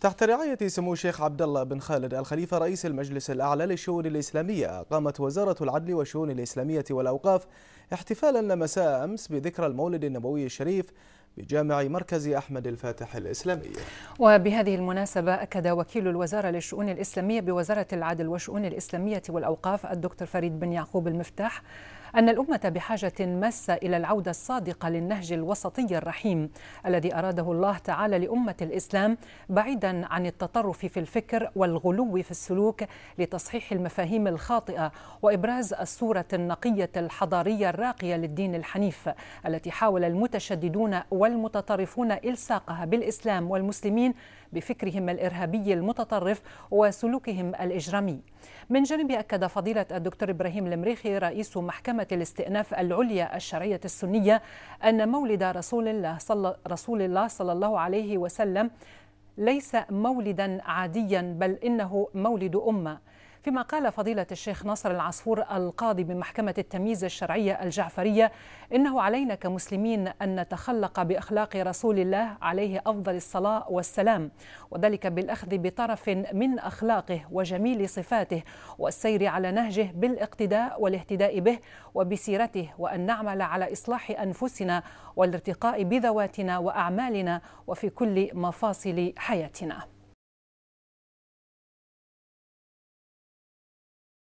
تحت رعاية سمو الشيخ عبد الله بن خالد الخليفة رئيس المجلس الأعلى للشؤون الإسلامية قامت وزارة العدل والشؤون الإسلامية والأوقاف احتفالا مساء أمس بذكرى المولد النبوي الشريف بجامع مركز أحمد الفاتح الإسلامي وبهذه المناسبة أكد وكيل الوزارة للشؤون الإسلامية بوزارة العدل والشؤون الإسلامية والأوقاف الدكتور فريد بن يعقوب المفتاح أن الأمة بحاجة ماسة إلى العودة الصادقة للنهج الوسطي الرحيم الذي أراده الله تعالى لأمة الإسلام بعيدا عن التطرف في الفكر والغلو في السلوك لتصحيح المفاهيم الخاطئة وإبراز الصورة النقية الحضارية الراقية للدين الحنيف التي حاول المتشددون والمتطرفون إلصاقها بالإسلام والمسلمين بفكرهم الإرهابي المتطرف وسلوكهم الإجرامي من جانب أكد فضيلة الدكتور إبراهيم المريخي رئيس محكمة محكمة الاستئناف العليا الشرعية السنية أن مولد رسول الله صلى, رسول الله صلى الله عليه وسلم ليس مولدا عاديا بل إنه مولد أمة فيما قال فضيلة الشيخ ناصر العصفور القاضي بمحكمة التمييز الشرعية الجعفرية إنه علينا كمسلمين أن نتخلق بأخلاق رسول الله عليه أفضل الصلاة والسلام وذلك بالأخذ بطرف من أخلاقه وجميل صفاته والسير على نهجه بالاقتداء والاهتداء به وبسيرته وأن نعمل على إصلاح أنفسنا والارتقاء بذواتنا وأعمالنا وفي كل مفاصل حياتنا